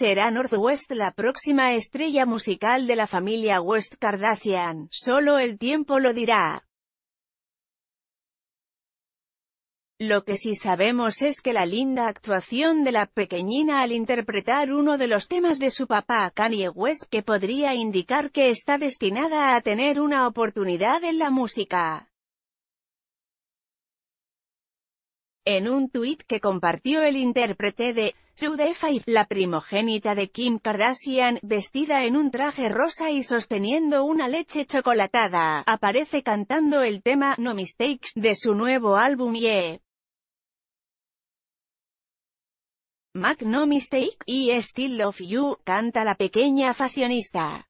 será Northwest la próxima estrella musical de la familia West Kardashian, solo el tiempo lo dirá. Lo que sí sabemos es que la linda actuación de la pequeñina al interpretar uno de los temas de su papá Kanye West que podría indicar que está destinada a tener una oportunidad en la música. En un tuit que compartió el intérprete de de Fife, la primogénita de Kim Kardashian, vestida en un traje rosa y sosteniendo una leche chocolatada, aparece cantando el tema No Mistakes de su nuevo álbum Ye. Mac No Mistake y Still Love You, canta la pequeña fashionista.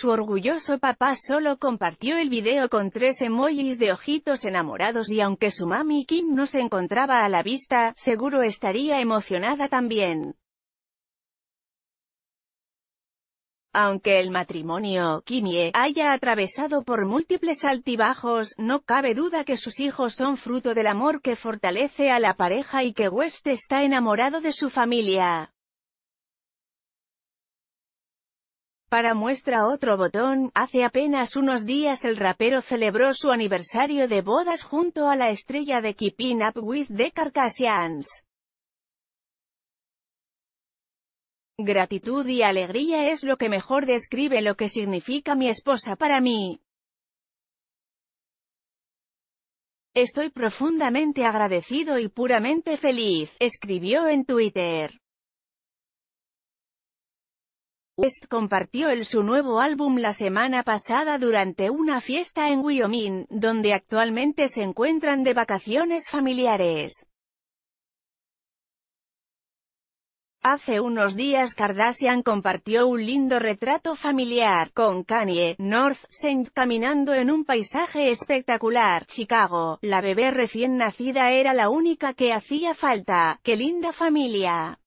Su orgulloso papá solo compartió el video con tres emojis de ojitos enamorados y aunque su mami Kim no se encontraba a la vista, seguro estaría emocionada también. Aunque el matrimonio, Kimie, haya atravesado por múltiples altibajos, no cabe duda que sus hijos son fruto del amor que fortalece a la pareja y que West está enamorado de su familia. Para muestra otro botón, hace apenas unos días el rapero celebró su aniversario de bodas junto a la estrella de Keeping Up With The Carcassians. Gratitud y alegría es lo que mejor describe lo que significa mi esposa para mí. Estoy profundamente agradecido y puramente feliz, escribió en Twitter. West compartió el su nuevo álbum la semana pasada durante una fiesta en Wyoming, donde actualmente se encuentran de vacaciones familiares. Hace unos días Kardashian compartió un lindo retrato familiar, con Kanye, North Saint caminando en un paisaje espectacular, Chicago. La bebé recién nacida era la única que hacía falta. ¡Qué linda familia!